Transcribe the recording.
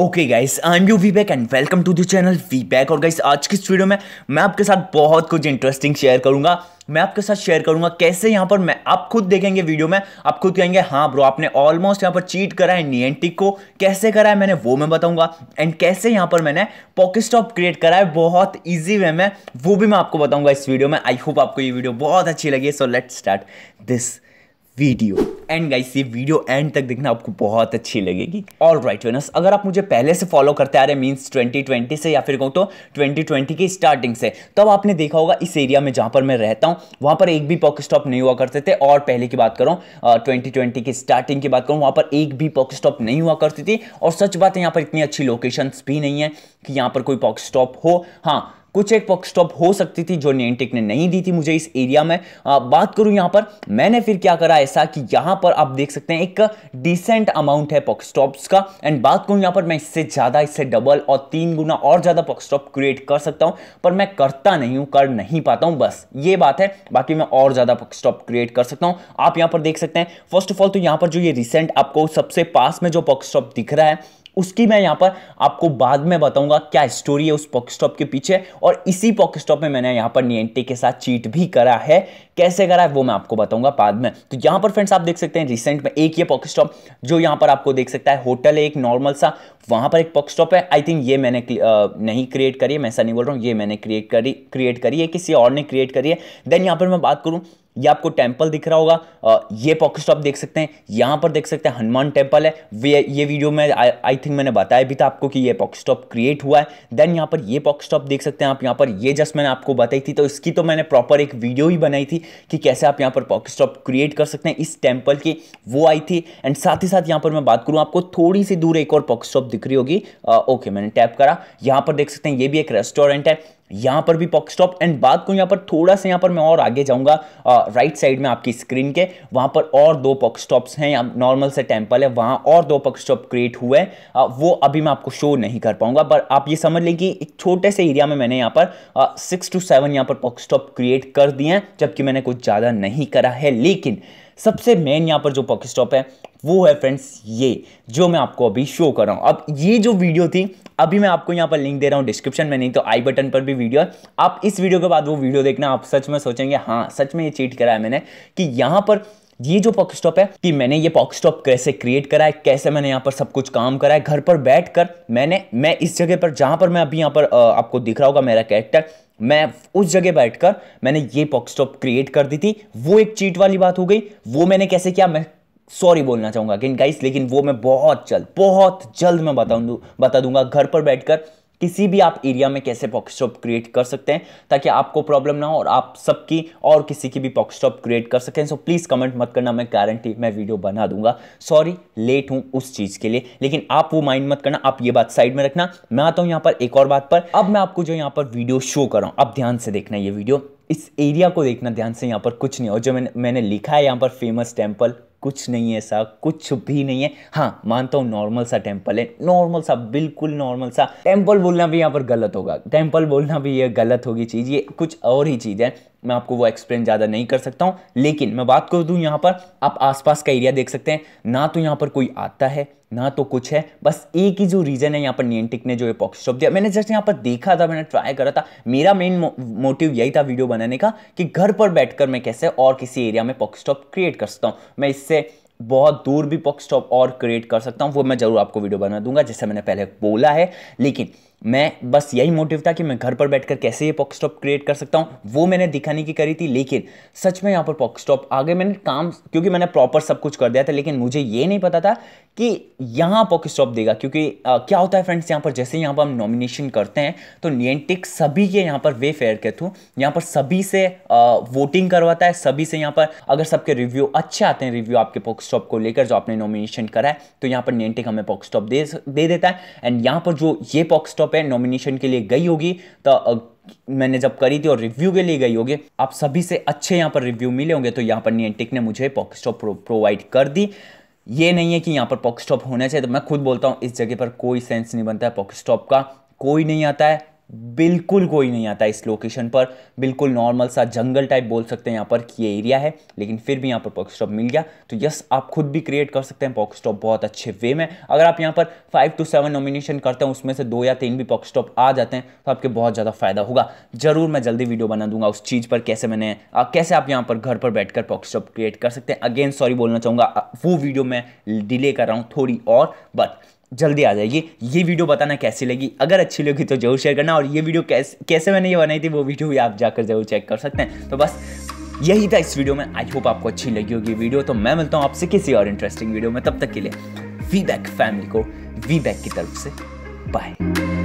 okay guys I am you we back and welcome to the channel we back और guys आज की इस video में मैं आपके साथ बहुत कुछ इंटरेस्टिंग शेयर करूंगा मैं आपके साथ शेयर करूंगा कैसे यहां पर मैं आप खुद देखेंगे वीडियो में आप खुद कहेंगे हाँ ब्रो आपने ऑलमोस्ट यहां पर चीट करा है नियंटिक को कैसे करा है मैंने वो मैं बताऊंगा एंड कैसे यहां पर मैंने पॉकेट स्टॉप क्रिएट करा है बहुत ईजी वे में वो भी मैं आपको बताऊंगा इस वीडियो में आई होप आपको ये वीडियो बहुत अच्छी लगी so let start this video and guys ये वीडियो एंड तक देखना आपको बहुत अच्छी लगेगी ऑल राइट right, अगर आप मुझे पहले से फॉलो करते आ रहे हैं मीन्स 2020 से या फिर कहूँ तो 2020 की स्टार्टिंग से तब तो आपने देखा होगा इस एरिया में जहाँ पर मैं रहता हूँ वहाँ पर एक भी पॉक स्टॉप नहीं हुआ करते थे और पहले की बात करूँ ट्वेंटी ट्वेंटी की स्टार्टिंग की बात करूँ वहाँ पर एक भी पॉक स्टॉप नहीं हुआ करती थी और सच बात है यहाँ पर इतनी अच्छी लोकेशन भी नहीं है कि यहाँ पर कोई पॉक स्टॉप हो हाँ कुछ एक पॉक स्टॉप हो सकती थी जो नियंटिक ने नहीं दी थी मुझे इस एरिया में आ, बात करूं यहां पर मैंने फिर क्या करा ऐसा कि यहां पर आप देख सकते हैं एक डिसेंट अमाउंट है पॉक स्टॉप्स का एंड बात करूं यहां पर मैं इससे ज़्यादा इससे डबल और तीन गुना और ज़्यादा पॉक स्टॉप क्रिएट कर सकता हूं पर मैं करता नहीं हूं कर नहीं पाता हूं बस ये बात है बाकी मैं और ज़्यादा पॉक स्टॉप क्रिएट कर सकता हूं आप यहां पर देख सकते हैं फर्स्ट ऑफ ऑल तो यहां पर जो ये रिसेंट आपको सबसे पास में जो पॉक स्टॉप दिख रहा है उसकी मैं यहाँ पर आपको बाद में बताऊंगा क्या स्टोरी है उस पॉकस्टॉप के पीछे और इसी पॉकस्टॉप में मैंने यहाँ पर नियंटी के साथ चीट भी करा है कैसे करा है वो मैं आपको बताऊंगा बाद में तो यहाँ पर फ्रेंड्स आप देख सकते हैं रिसेंट में एक ये पॉकस्टॉप जो यहाँ पर आपको देख सकता है होटल है एक नॉर्मल सा वहाँ पर एक पॉकस्टॉप है आई थिंक ये मैंने नहीं क्रिएट करी है मैं ऐसा नहीं बोल रहा हूँ ये मैंने क्रिएट करी क्रिएट करी है किसी और ने क्रिएट करी है देन यहाँ पर मैं बात करूँ ये आपको टेम्पल दिख रहा होगा ये पॉकेट स्टॉप देख सकते हैं यहाँ पर देख सकते हैं हनुमान टेम्पल है ये वीडियो में आई थिंक मैंने बताया भी था आपको कि ये पॉकेट स्टॉप क्रिएट हुआ है देन यहाँ पर ये पॉकेट स्टॉप देख सकते हैं आप यहाँ पर ये जस्ट मैंने आपको बताई थी तो इसकी तो मैंने प्रॉपर एक वीडियो ही बनाई थी कि कैसे आप यहाँ पर पॉकेट स्टॉप क्रिएट कर सकते हैं इस टेम्पल की वो आई थी एंड साथ ही साथ यहाँ पर मैं बात करूँ आपको थोड़ी सी दूर एक और पॉकेट स्टॉप दिख रही होगी ओके मैंने टैप करा यहाँ पर देख सकते हैं ये भी एक रेस्टोरेंट है यहाँ पर भी पॉकस्टॉप एंड बात को यहाँ पर थोड़ा सा यहाँ पर मैं और आगे जाऊँगा राइट साइड में आपकी स्क्रीन के वहाँ पर और दो पॉक स्टॉप्स हैं या नॉर्मल से टेम्पल है वहाँ और दो पॉक स्टॉप क्रिएट हुए हैं वो अभी मैं आपको शो नहीं कर पाऊँगा पर आप ये समझ लें कि एक छोटे से एरिया में मैंने यहाँ पर सिक्स टू सेवन यहाँ पर पॉक स्टॉप क्रिएट कर दिए हैं जबकि मैंने कुछ ज़्यादा नहीं करा है लेकिन सबसे मेन यहाँ पर जो पॉकेट स्टॉप है वो है फ्रेंड्स ये जो मैं आपको अभी शो कर रहा हूँ अब ये जो वीडियो थी अभी मैं आपको यहाँ पर लिंक दे रहा हूँ डिस्क्रिप्शन में नहीं तो आई बटन पर भी वीडियो है आप इस वीडियो के बाद वो वीडियो देखना आप सच में सोचेंगे हाँ सच में ये चीट करा है मैंने कि यहाँ पर ये जो पॉक स्टॉप है कि मैंने ये पॉक स्टॉप कैसे क्रिएट करा है कैसे मैंने यहाँ पर सब कुछ काम करा है घर पर बैठ कर मैंने मैं इस जगह पर जहाँ पर मैं अभी यहाँ पर आपको दिख रहा होगा मेरा कैरेक्टर मैं उस जगह बैठकर मैंने ये पॉक्सटॉप क्रिएट कर दी थी वो एक चीट वाली बात हो गई वो मैंने कैसे किया मैं सॉरी बोलना चाहूंगा अगेन गाइस लेकिन वो मैं बहुत जल्द बहुत जल्द मैं बताऊ बता दूंगा घर पर बैठकर किसी भी आप एरिया में कैसे पॉकस्टॉप क्रिएट कर सकते हैं ताकि आपको प्रॉब्लम ना हो और आप सबकी और किसी की भी पॉकस्टॉप क्रिएट कर सकें सो प्लीज़ कमेंट मत करना मैं गारंटी मैं वीडियो बना दूंगा सॉरी लेट हूँ उस चीज़ के लिए लेकिन आप वो माइंड मत करना आप ये बात साइड में रखना मैं आता हूँ यहाँ पर एक और बात पर अब मैं आपको जो यहाँ पर वीडियो शो कर रहा हूँ अब ध्यान से देखना ये वीडियो इस एरिया को देखना ध्यान से यहाँ पर कुछ नहीं और जो मैंने मैंने लिखा है यहाँ पर फेमस टेम्पल कुछ नहीं है ऐसा कुछ भी नहीं है हाँ मानता हूँ नॉर्मल सा टेम्पल है नॉर्मल सा बिल्कुल नॉर्मल सा टेम्पल बोलना भी यहाँ पर गलत होगा टेम्पल बोलना भी ये गलत होगी चीज़ ये कुछ और ही चीज़ है मैं आपको वो एक्सप्लेन ज़्यादा नहीं कर सकता हूँ लेकिन मैं बात कर दूँ यहाँ पर आप आसपास का एरिया देख सकते हैं ना तो यहाँ पर कोई आता है ना तो कुछ है बस एक ही जो रीज़न है यहाँ पर नियंटिक ने जो ये पॉक्स स्टॉप दिया मैंने जस्ट यहाँ पर देखा था मैंने ट्राई करा था मेरा मेन मो, मोटिव यही था वीडियो बनाने का कि घर पर बैठकर मैं कैसे और किसी एरिया में पॉक्स स्टॉप क्रिएट कर सकता हूँ मैं इससे बहुत दूर भी पॉक्स स्टॉप और क्रिएट कर सकता हूँ वो मैं ज़रूर आपको वीडियो बना दूंगा जैसे मैंने पहले बोला है लेकिन मैं बस यही मोटिव था कि मैं घर पर बैठकर कैसे ये पॉक स्टॉप क्रिएट कर सकता हूँ वो मैंने दिखाने की करी थी लेकिन सच में यहाँ पर पॉक स्टॉप आगे मैंने काम क्योंकि मैंने प्रॉपर सब कुछ कर दिया था लेकिन मुझे ये नहीं पता था कि यहाँ पॉक स्टॉप देगा क्योंकि आ, क्या होता है फ्रेंड्स यहाँ पर जैसे यहाँ पर हम नॉमिनेशन करते हैं तो नियंटिक सभी के यहाँ पर वे फेयर के थ्रू यहाँ पर सभी से आ, वोटिंग करवाता है सभी से यहाँ पर अगर सबके रिव्यू अच्छे आते हैं रिव्यू आपके पॉक स्टॉप को लेकर जो आपने नॉमिनेशन करा है तो यहाँ पर नियंटिक हमें पॉकस्टॉप दे दे देता है एंड यहाँ पर जो ये पॉकस्टॉप पे नॉमिनेशन के लिए गई होगी तो मैंने जब करी थी और रिव्यू के लिए गई होगी आप सभी से अच्छे यहाँ पर रिव्यू मिले होंगे तो यहाँ पर नियंटिक ने मुझे पॉकेट स्टॉप प्रोवाइड कर दी ये नहीं है कि यहाँ पर पॉकेट स्टॉप होना चाहिए तो मैं खुद बोलता हूँ इस जगह पर कोई सेंस नहीं बनता है पॉकेट स्टॉप का कोई नहीं आता है बिल्कुल कोई नहीं आता इस लोकेशन पर बिल्कुल नॉर्मल सा जंगल टाइप बोल सकते हैं यहाँ पर कि ये एरिया है लेकिन फिर भी यहाँ पर पॉकस्टॉप मिल गया तो यस आप खुद भी क्रिएट कर सकते हैं पॉकस्टॉप बहुत अच्छे वे में अगर आप यहाँ पर फाइव टू सेवन नॉमिनेशन करते हैं उसमें से दो या तीन भी पॉकस्टॉप आ जाते हैं तो आपके बहुत ज़्यादा फायदा होगा ज़रूर मैं जल्दी वीडियो बना दूंगा उस चीज़ पर कैसे मैंने कैसे आप यहाँ पर घर पर बैठकर स्टॉप क्रिएट कर सकते हैं अगेन सॉरी बोलना चाहूँगा वो वीडियो मैं डिले कर रहा हूँ थोड़ी और बट जल्दी आ जाएगी ये वीडियो बताना कैसी लगी अगर अच्छी लगी तो जरूर शेयर करना और ये वीडियो कैसे कैसे मैंने ये बनाई थी वो वीडियो भी आप जाकर जरूर चेक कर सकते हैं तो बस यही था इस वीडियो में आई होप आपको अच्छी लगी होगी वीडियो तो मैं मिलता हूँ आपसे किसी और इंटरेस्टिंग वीडियो में तब तक के लिए वी बैक फैमिली को वी बैक की तरफ से बाय